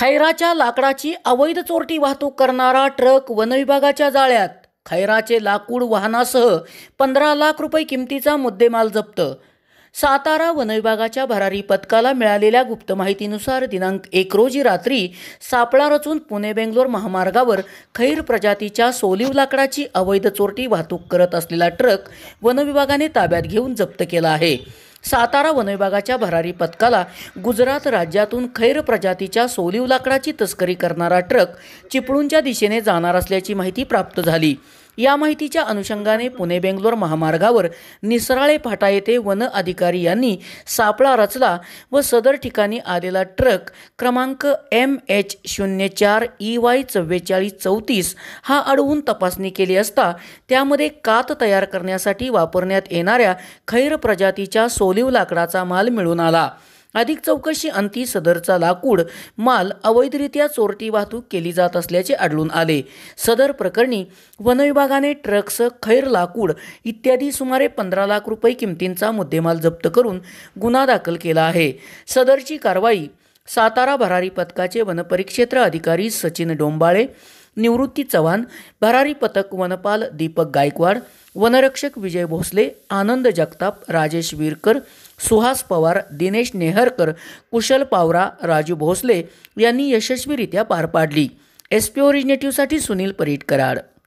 खैराच्या लाकडाची अवैध चोरटी वाहतूक करणारा ट्रक वनविभागाच्या जाळ्यात खैराचे लाकूड वाहनासह पंधरा लाख रुपये किमतीचा मुद्देमाल जप्त सातारा वनविभागाच्या भरारी पथकाला मिळालेल्या गुप्त माहितीनुसार दिनांक एक रोजी रात्री सापळा रचून पुणे बेंगलोर महामार्गावर खैर प्रजातीच्या सोलिव लाकडाची अवैध चोरटी वाहतूक करत असलेला ट्रक वनविभागाने ताब्यात घेऊन जप्त केला आहे सातारा वनविभागाच्या भरारी पथकाला गुजरात राज्यातून खैर प्रजातीच्या सोलिव लाकडाची तस्करी करणारा ट्रक चिपळूणच्या दिशेने जाणार असल्याची माहिती प्राप्त झाली या माहितीच्या अनुषंगाने पुणे बेंगलोर महामार्गावर निसराळे फाटा येथे वन अधिकारी यांनी सापळा रचला व सदर ठिकाणी आलेला ट्रक क्रमांक एम एच शून्य चार ई वाय चव्वेचाळीस चौतीस हा अडवून तपासणी केली असता त्यामध्ये कात तयार करण्यासाठी वापरण्यात येणाऱ्या खैर प्रजातीच्या सोलिव लाकडाचा माल मिळून आला अधिक चौकशी अंती सदरचा लाकूड माल अवैधरित्या चोरटी वाहतूक केली जात असल्याचे आढळून आले सदर प्रकरणी वनविभागाने ट्रक्स खैर लाकूड इत्यादी सुमारे पंधरा लाख रुपये किमतींचा मुद्देमाल जप्त करून गुन्हा दाखल केला आहे सदरची कारवाई सातारा भरारी पथकाचे वनपरिक्षेत्र अधिकारी सचिन डोंबाळे निवृत्ती चव्हाण भरारी पथक वनपाल दीपक गायकवाड वनरक्षक विजय भोसले आनंद जगताप राजेश वीरकर सुहास पवार दिनेश नेहरकर कुशल पावरा राजू भोसले यांनी यशस्वीरित्या पार पाडली एस पी ओरिजिनेटिव्हसाठी सुनील कराड